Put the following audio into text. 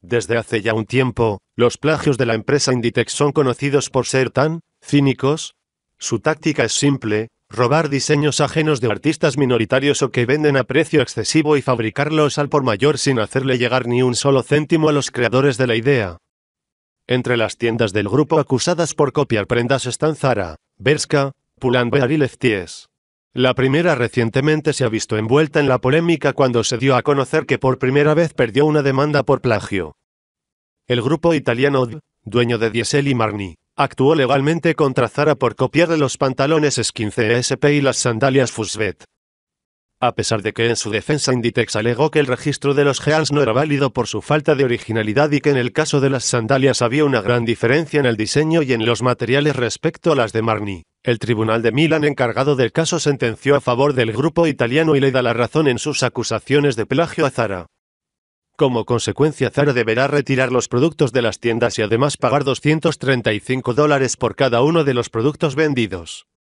Desde hace ya un tiempo, los plagios de la empresa Inditex son conocidos por ser tan cínicos. Su táctica es simple, robar diseños ajenos de artistas minoritarios o que venden a precio excesivo y fabricarlos al por mayor sin hacerle llegar ni un solo céntimo a los creadores de la idea. Entre las tiendas del grupo acusadas por copiar prendas están Zara, Berska, Pull&Bear y Lefties. La primera recientemente se ha visto envuelta en la polémica cuando se dio a conocer que por primera vez perdió una demanda por plagio. El grupo italiano dueño de Diesel y Marni, actuó legalmente contra Zara por copiarle los pantalones S15 SP y las sandalias Fusvet. A pesar de que en su defensa Inditex alegó que el registro de los Jeans no era válido por su falta de originalidad y que en el caso de las sandalias había una gran diferencia en el diseño y en los materiales respecto a las de Marni, el tribunal de Milán encargado del caso sentenció a favor del grupo italiano y le da la razón en sus acusaciones de plagio a Zara. Como consecuencia, Zara deberá retirar los productos de las tiendas y además pagar 235 dólares por cada uno de los productos vendidos.